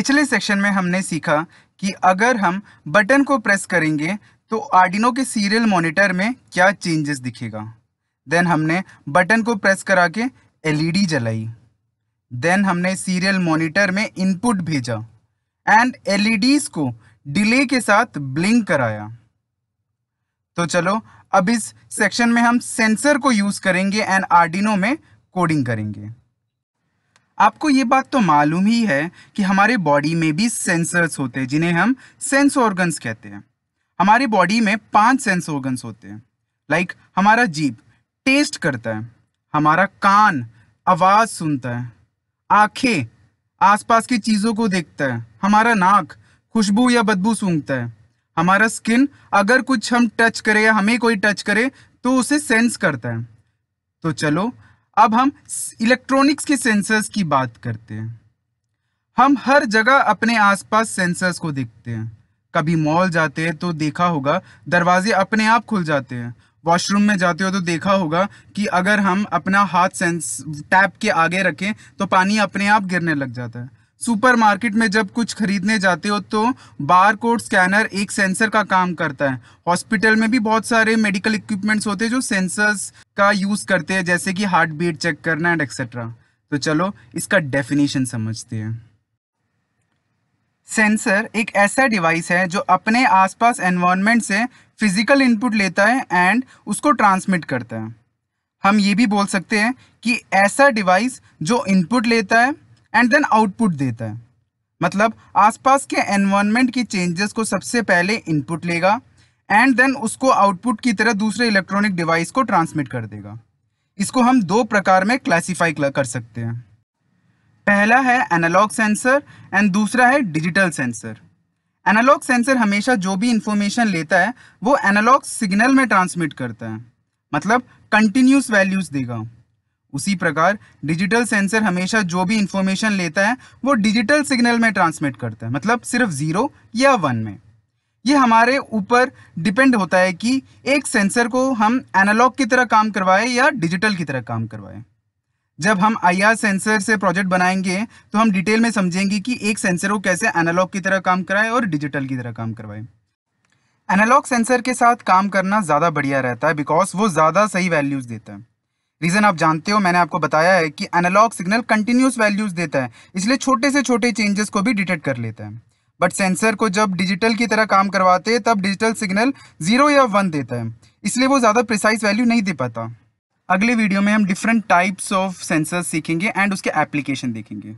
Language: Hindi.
पिछले सेक्शन में हमने सीखा कि अगर हम बटन को प्रेस करेंगे तो आर्डिनो के सीरियल मॉनिटर में क्या चेंजेस दिखेगा देन हमने बटन को प्रेस करा के एलईडी जलाई देन हमने सीरियल मॉनिटर में इनपुट भेजा एंड एलईडीज को डिले के साथ ब्लिंक कराया तो चलो अब इस सेक्शन में हम सेंसर को यूज़ करेंगे एंड आर्डिनो में कोडिंग करेंगे आपको ये बात तो मालूम ही है कि हमारे बॉडी में भी सेंसर्स होते हैं जिन्हें हम सेंस ऑर्गन्स कहते हैं हमारे बॉडी में पांच सेंस ऑर्गन्स होते हैं लाइक like, हमारा जीप टेस्ट करता है हमारा कान आवाज़ सुनता है आंखें आसपास की चीज़ों को देखता है हमारा नाक खुशबू या बदबू सूंघता है हमारा स्किन अगर कुछ हम टच करें या हमें कोई टच करे तो उसे सेंस करता है तो चलो अब हम इलेक्ट्रॉनिक्स के सेंसर्स की बात करते हैं हम हर जगह अपने आसपास सेंसर्स को देखते हैं कभी मॉल जाते हैं तो देखा होगा दरवाजे अपने आप खुल जाते हैं वॉशरूम में जाते हो तो देखा होगा कि अगर हम अपना हाथ सेंस टैप के आगे रखें तो पानी अपने आप गिरने लग जाता है सुपरमार्केट में जब कुछ खरीदने जाते हो तो बार कोड स्कैनर एक सेंसर का काम करता है हॉस्पिटल में भी बहुत सारे मेडिकल इक्विपमेंट्स होते हैं जो सेंसर्स का यूज़ करते हैं जैसे कि हार्ट बीट चेक करना एंड एक्सेट्रा तो चलो इसका डेफिनेशन समझते हैं सेंसर एक ऐसा डिवाइस है जो अपने आसपास एनवायरनमेंट से फिजिकल इनपुट लेता है एंड उसको ट्रांसमिट करता है हम ये भी बोल सकते हैं कि ऐसा डिवाइस जो इनपुट लेता है एंड देन आउटपुट देता है मतलब आसपास के एनवायरनमेंट की चेंजेस को सबसे पहले इनपुट लेगा एंड देन उसको आउटपुट की तरह दूसरे इलेक्ट्रॉनिक डिवाइस को ट्रांसमिट कर देगा इसको हम दो प्रकार में क्लासीफाई कर सकते हैं पहला है एनालॉग सेंसर एंड दूसरा है डिजिटल सेंसर एनालॉग सेंसर हमेशा जो भी इंफॉर्मेशन लेता है वो एनालॉग सिग्नल में ट्रांसमिट करता है मतलब कंटिन्यूस वैल्यूज़ देगा उसी प्रकार डिजिटल सेंसर हमेशा जो भी इंफॉर्मेशन लेता है वो डिजिटल सिग्नल में ट्रांसमिट करता है मतलब सिर्फ ज़ीरो या वन में ये हमारे ऊपर डिपेंड होता है कि एक सेंसर को हम एनालॉग की तरह काम करवाएं या डिजिटल की तरह काम करवाएं जब हम आई सेंसर से प्रोजेक्ट बनाएंगे तो हम डिटेल में समझेंगे कि एक सेंसर को कैसे एनालॉग की तरह काम कराएं और डिजिटल की तरह काम करवाएं एनालॉग सेंसर के साथ काम करना ज़्यादा बढ़िया रहता है बिकॉज वो ज़्यादा सही वैल्यूज़ देता है रीज़न आप जानते हो मैंने आपको बताया है कि एनालॉग सिग्नल कंटिन्यूस वैल्यूज़ देता है इसलिए छोटे से छोटे चेंजेस को भी डिटेक्ट कर लेता है बट सेंसर को जब डिजिटल की तरह काम करवाते हैं तब डिजिटल सिग्नल जीरो या वन देता है इसलिए वो ज़्यादा प्रिसाइज वैल्यू नहीं दे पाता अगले वीडियो में हम डिफरेंट टाइप्स ऑफ सेंसर सीखेंगे एंड उसके एप्लीकेशन देखेंगे